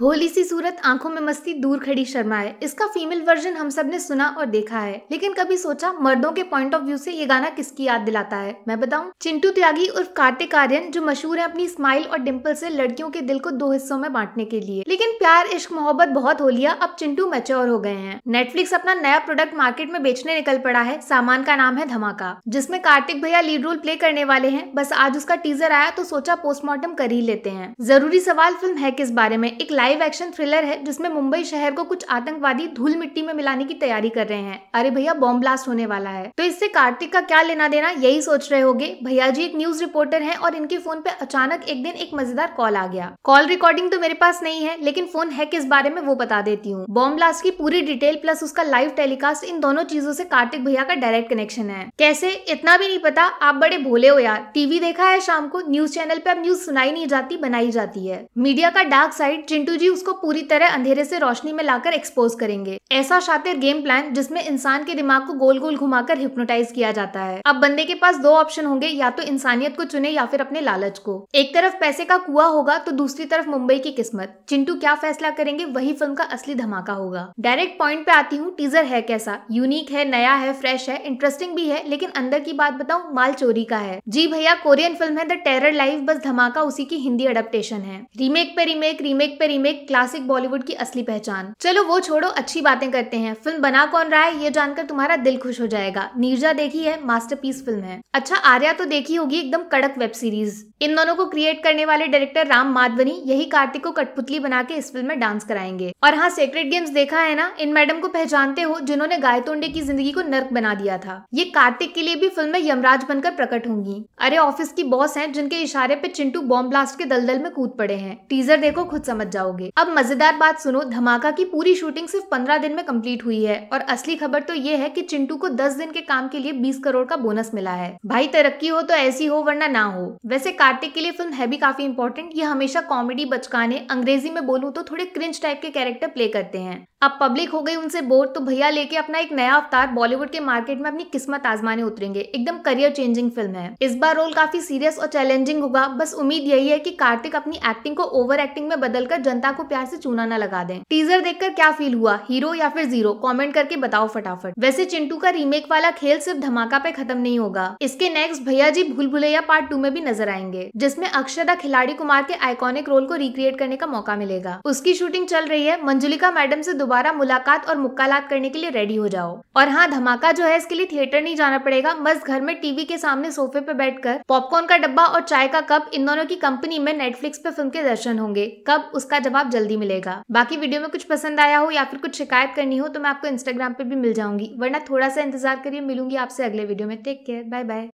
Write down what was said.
भोली सी सूरत आंखों में मस्ती दूर खड़ी शर्मा है इसका फीमेल वर्जन हम सब ने सुना और देखा है लेकिन कभी सोचा मर्दों के पॉइंट ऑफ व्यू से ये गाना किसकी याद दिलाता है मैं बताऊं चिंटू त्यागी उर्फ कार्तिक आर्यन जो मशहूर है अपनी स्माइल और डिम्पल से लड़कियों के दिल को दो हिस्सों में बांटने के लिए लेकिन प्यार इश्क मोहब्बत बहुत हो लिया अब चिंटू मेच्योर हो गए हैं नेटफ्लिक्स अपना नया प्रोडक्ट मार्केट में बेचने निकल पड़ा है सामान का नाम है धमाका जिसमे कार्तिक भैया लीड रोल प्ले करने वाले है बस आज उसका टीजर आया तो सोचा पोस्टमार्टम कर ही लेते हैं जरूरी सवाल फिल्म है किस बारे में एक लाइव एक्शन थ्रिलर है जिसमें मुंबई शहर को कुछ आतंकवादी धूल मिट्टी में मिलाने की तैयारी कर रहे हैं अरे भैया बॉम्ब ब्लास्ट होने वाला है तो इससे कार्तिक का क्या लेना देना यही सोच रहे हो भैया जी एक न्यूज रिपोर्टर है और इनके फोन पे अचानक एक दिन एक मजेदार कॉल आ गया कॉल रिकॉर्डिंग तो मेरे पास नहीं है लेकिन फोन है किस बारे में वो बता देती हूँ बॉम्ब ब्लास्ट की पूरी डिटेल प्लस उसका लाइव टेलीकास्ट इन दोनों चीजों से कार्तिक भैया का डायरेक्ट कनेक्शन है कैसे इतना भी नहीं पता आप बड़े भोले हो यार टीवी देखा है शाम को न्यूज चैनल पे अब न्यूज सुनाई नहीं जाती बनाई जाती है मीडिया का डार्क साइड चिंटू शिव जी उसको पूरी तरह अंधेरे से रोशनी में लाकर एक्सपोज करेंगे ऐसा शातिर गेम प्लान जिसमें इंसान के दिमाग को गोल गोल घुमाकर हिप्नोटाइज किया जाता है अब बंदे के पास दो ऑप्शन होंगे या तो इंसानियत को चुने या फिर अपने लालच को एक तरफ पैसे का कुआ होगा तो दूसरी तरफ मुंबई की किस्मत चिंटू क्या फैसला करेंगे वही फिल्म का असली धमाका होगा डायरेक्ट पॉइंट पे आती हूँ टीजर है कैसा यूनिक है नया है फ्रेश है इंटरेस्टिंग भी है लेकिन अंदर की बात बताऊँ माल चोरी का है जी भैया कोरियन फिल्म है द टेरर लाइफ बस धमाका उसी की हिंदी अडेप्टेशन है रीमेक पे रीमेक रीमेक पे रीमेक रीमेक क्लासिक बॉलीवुड की असली पहचान चलो वो छोड़ो अच्छी बातें करते हैं फिल्म बना कौन रहा है ये जानकर तुम्हारा दिल खुश हो जाएगा नीरजा देखी है मास्टर फिल्म है अच्छा आर्या तो देखी होगी एकदम कड़क वेब सीरीज इन दोनों को क्रिएट करने वाले डायरेक्टर राम माधवनी यही कार्तिक को कठपुतली बना के इस फिल्म में डांस कराएंगे और हाँ सेक्रेट गेम्स देखा है ना इन मैडम को पहचानते हो जिन्होंने गायतोंडे की जिंदगी को नर्क बना दिया था ये कार्तिक के लिए भी फिल्म में यमराज बनकर प्रकट होंगी अरे ऑफिस की बॉस है जिनके इशारे पे चिंटू बॉम्ब ब्लास्ट के दलदल में कूद पड़े हैं टीजर देखो खुद समझ जाओगे पाओगे अब मजेदार बात सुनो धमाका की पूरी शूटिंग सिर्फ पंद्रह दिन में कम्प्लीट हुई है और असली खबर तो ये है की चिंटू को दस दिन के काम के लिए बीस करोड़ का बोनस मिला है भाई तरक्की हो तो ऐसी हो वरना ना हो वैसे कार्तिक के लिए फिल्म है भी काफी इम्पोर्टेंट ये हमेशा कॉमेडी बचकाने अंग्रेजी में बोलूँ तो थोड़े क्रिंच टाइप के कैरेक्टर प्ले करते हैं अब पब्लिक हो गई उनसे बोर तो भैया लेके अपना एक नया अवतार बॉलीवुड के मार्केट में अपनी किस्मत आजमाने उतरेंगे एकदम करियर चेंजिंग फिल्म है इस बार रोल काफी सीरियस और चैलेंजिंग होगा बस उम्मीद यही है कि कार्तिक अपनी एक्टिंग को ओवर एक्टिंग में बदलकर जनता को प्यार से चूना न लगा दें टीजर देखकर क्या फील हुआ हीरो या फिर जीरो कॉमेंट करके बताओ फटाफट वैसे चिंटू का रीमेक वाला खेल सिर्फ धमाका पे खत्म नहीं होगा इसके नेक्स्ट भैया जी भूल भुलैया पार्ट टू में भी नजर आएंगे जिसमे अक्षदा खिलाड़ी कुमार के आइकॉनिक रोल को रिक्रिएट करने का मौका मिलेगा उसकी शूटिंग चल रही है मंजुलिका मैडम ऐसी दोबारा दोबारा मुलाकात और मुक्कालात करने के लिए रेडी हो जाओ और हाँ धमाका जो है इसके लिए थिएटर नहीं जाना पड़ेगा बस घर में टीवी के सामने सोफे पे बैठकर पॉपकॉर्न का डब्बा और चाय का कप इन दोनों की कंपनी में नेटफ्लिक्स पे फिल्म के दर्शन होंगे कब उसका जवाब जल्दी मिलेगा बाकी वीडियो में कुछ पसंद आया हो या फिर कुछ शिकायत करनी हो तो मैं आपको इंस्टाग्राम पे भी मिल जाऊंगी वरना थोड़ा सा इंतजार करिए मिलूंगी आपसे अगले वीडियो में टेक केयर बाय बाय